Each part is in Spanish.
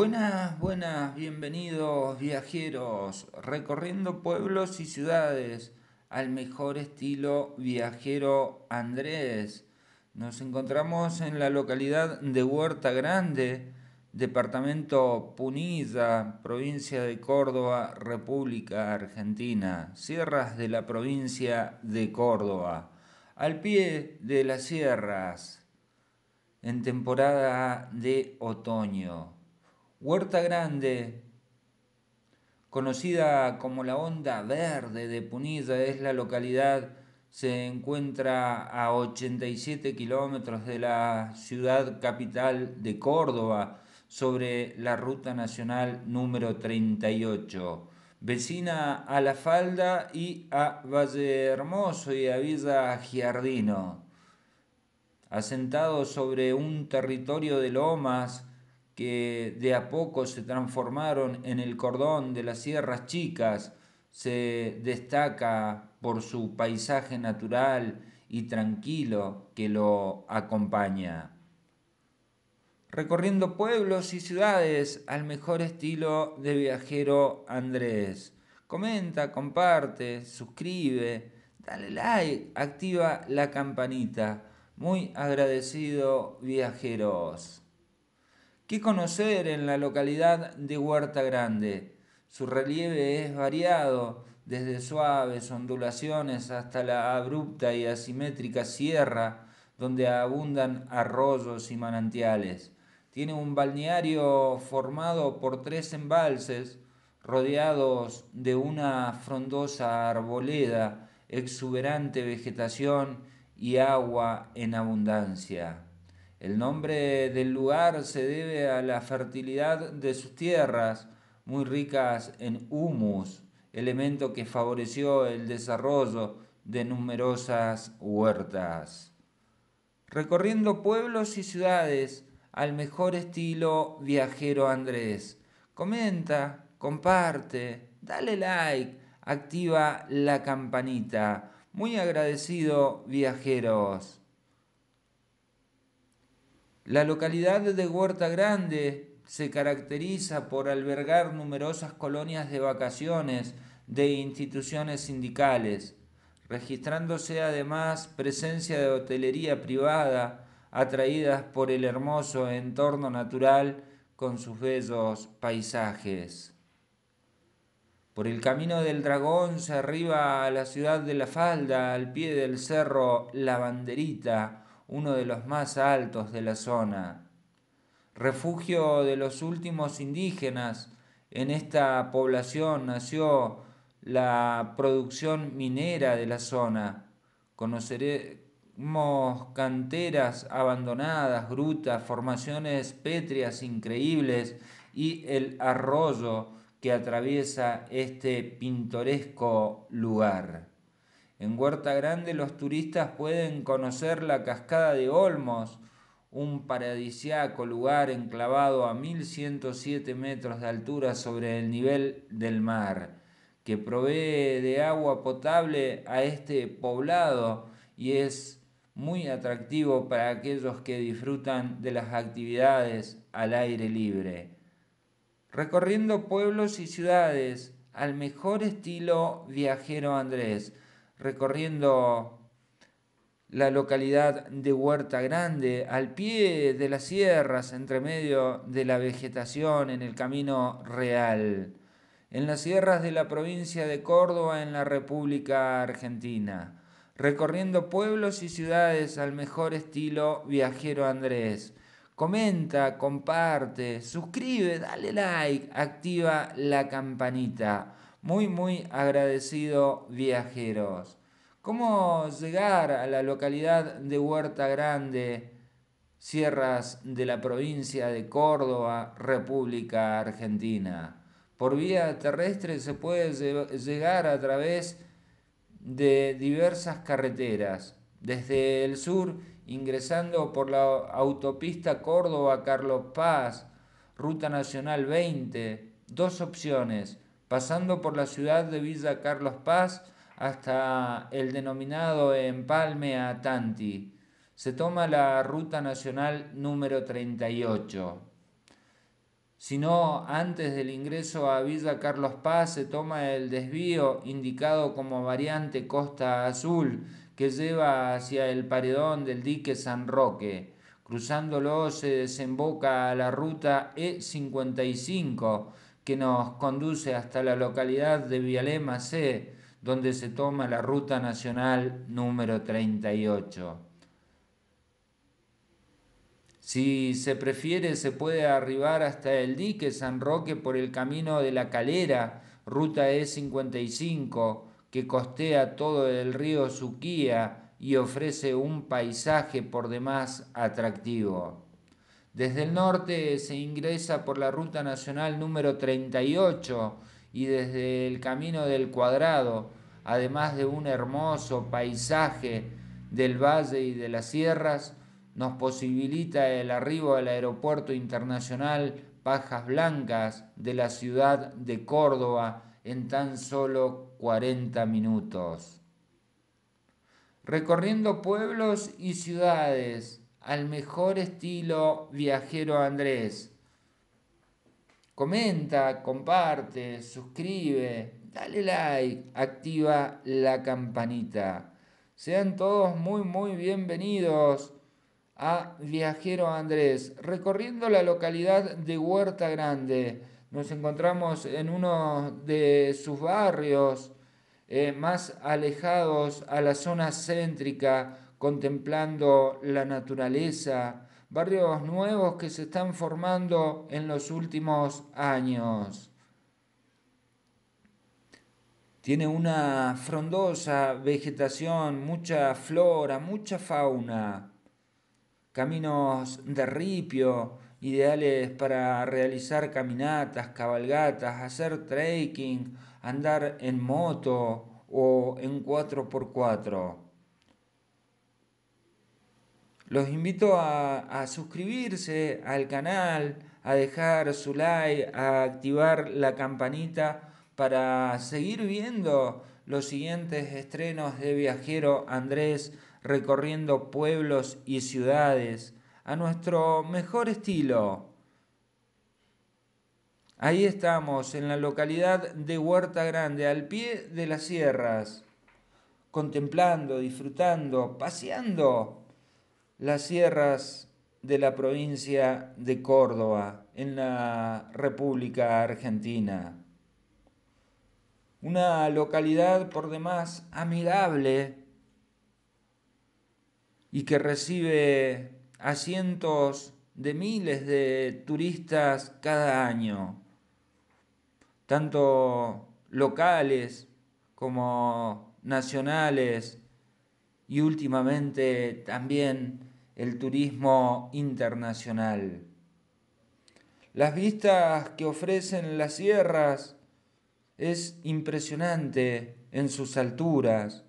Buenas, buenas, bienvenidos viajeros, recorriendo pueblos y ciudades al mejor estilo viajero Andrés. Nos encontramos en la localidad de Huerta Grande, departamento Punilla, provincia de Córdoba, República Argentina, sierras de la provincia de Córdoba, al pie de las sierras, en temporada de otoño. Huerta Grande, conocida como la Onda Verde de Punilla, es la localidad, se encuentra a 87 kilómetros de la ciudad capital de Córdoba, sobre la Ruta Nacional número 38, vecina a La Falda y a Valle Hermoso y a Villa Giardino. Asentado sobre un territorio de lomas, que de a poco se transformaron en el cordón de las sierras chicas, se destaca por su paisaje natural y tranquilo que lo acompaña. Recorriendo pueblos y ciudades al mejor estilo de viajero Andrés. Comenta, comparte, suscribe, dale like, activa la campanita. Muy agradecido viajeros. ¿Qué conocer en la localidad de Huerta Grande. Su relieve es variado, desde suaves ondulaciones hasta la abrupta y asimétrica sierra, donde abundan arroyos y manantiales. Tiene un balneario formado por tres embalses, rodeados de una frondosa arboleda, exuberante vegetación y agua en abundancia. El nombre del lugar se debe a la fertilidad de sus tierras, muy ricas en humus, elemento que favoreció el desarrollo de numerosas huertas. Recorriendo pueblos y ciudades al mejor estilo viajero Andrés. Comenta, comparte, dale like, activa la campanita. Muy agradecido, viajeros. La localidad de Huerta Grande se caracteriza por albergar numerosas colonias de vacaciones de instituciones sindicales, registrándose además presencia de hotelería privada atraídas por el hermoso entorno natural con sus bellos paisajes. Por el camino del dragón se arriba a la ciudad de La Falda, al pie del cerro La Banderita, uno de los más altos de la zona. Refugio de los últimos indígenas, en esta población nació la producción minera de la zona. Conoceremos canteras abandonadas, grutas, formaciones pétreas increíbles y el arroyo que atraviesa este pintoresco lugar. En Huerta Grande los turistas pueden conocer la cascada de Olmos, un paradisiaco lugar enclavado a 1107 metros de altura sobre el nivel del mar, que provee de agua potable a este poblado y es muy atractivo para aquellos que disfrutan de las actividades al aire libre. Recorriendo pueblos y ciudades al mejor estilo viajero Andrés, recorriendo la localidad de Huerta Grande, al pie de las sierras, entre medio de la vegetación, en el camino real, en las sierras de la provincia de Córdoba, en la República Argentina, recorriendo pueblos y ciudades al mejor estilo viajero Andrés. Comenta, comparte, suscribe, dale like, activa la campanita. Muy, muy agradecido viajeros. ¿Cómo llegar a la localidad de Huerta Grande, sierras de la provincia de Córdoba, República Argentina? Por vía terrestre se puede llegar a través de diversas carreteras, desde el sur ingresando por la autopista Córdoba-Carlos Paz, Ruta Nacional 20, dos opciones, pasando por la ciudad de Villa Carlos Paz hasta el denominado empalme Atanti. Se toma la ruta nacional número 38. Si no, antes del ingreso a Villa Carlos Paz se toma el desvío indicado como variante Costa Azul que lleva hacia el paredón del dique San Roque. Cruzándolo se desemboca a la ruta E55 que nos conduce hasta la localidad de Vialema C, donde se toma la ruta nacional número 38. Si se prefiere, se puede arribar hasta el dique San Roque por el camino de la Calera, ruta E55, que costea todo el río Suquía y ofrece un paisaje por demás atractivo. Desde el norte se ingresa por la ruta nacional número 38 y desde el camino del cuadrado, además de un hermoso paisaje del valle y de las sierras, nos posibilita el arribo al aeropuerto internacional Pajas Blancas de la ciudad de Córdoba en tan solo 40 minutos. Recorriendo pueblos y ciudades al mejor estilo viajero Andrés. Comenta, comparte, suscribe, dale like, activa la campanita. Sean todos muy muy bienvenidos a Viajero Andrés, recorriendo la localidad de Huerta Grande. Nos encontramos en uno de sus barrios eh, más alejados a la zona céntrica, contemplando la naturaleza, barrios nuevos que se están formando en los últimos años. Tiene una frondosa vegetación, mucha flora, mucha fauna, caminos de ripio, ideales para realizar caminatas, cabalgatas, hacer trekking, andar en moto o en 4x4. Los invito a, suscribirse al canal, a dejar su like, a activar la campanita para seguir viendo los siguientes estrenos de Viajero Andrés recorriendo pueblos y ciudades a nuestro mejor estilo. Ahí estamos, en la localidad de Huerta Grande, al pie de las sierras, contemplando, disfrutando, paseando las sierras de la provincia de Córdoba, en la República Argentina. Una localidad por demás amigable y que recibe a cientos de miles de turistas cada año, tanto locales como nacionales y últimamente también el turismo internacional. Las vistas que ofrecen las sierras es impresionante en sus alturas.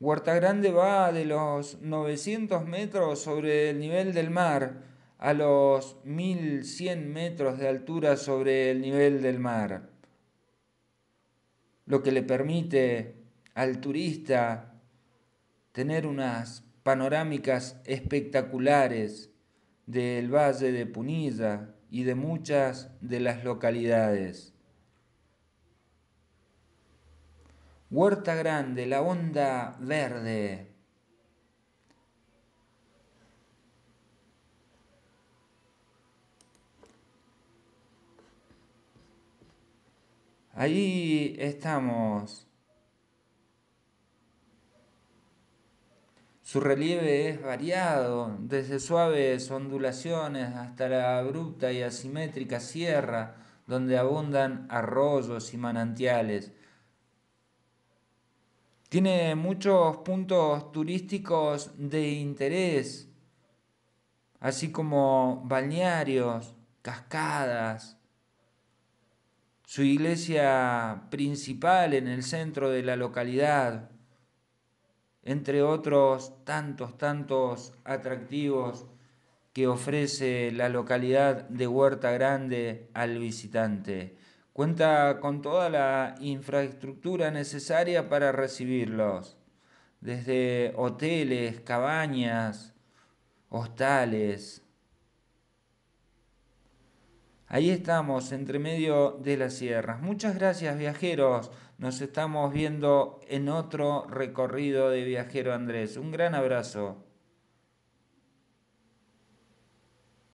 Huerta Grande va de los 900 metros sobre el nivel del mar a los 1100 metros de altura sobre el nivel del mar, lo que le permite al turista tener unas panorámicas espectaculares del Valle de Punilla y de muchas de las localidades. Huerta Grande, la onda verde. Ahí estamos Su relieve es variado, desde suaves ondulaciones hasta la abrupta y asimétrica sierra, donde abundan arroyos y manantiales. Tiene muchos puntos turísticos de interés, así como balnearios, cascadas. Su iglesia principal en el centro de la localidad entre otros tantos, tantos atractivos que ofrece la localidad de Huerta Grande al visitante. Cuenta con toda la infraestructura necesaria para recibirlos, desde hoteles, cabañas, hostales. Ahí estamos, entre medio de las sierras. Muchas gracias viajeros nos estamos viendo en otro recorrido de Viajero Andrés. Un gran abrazo.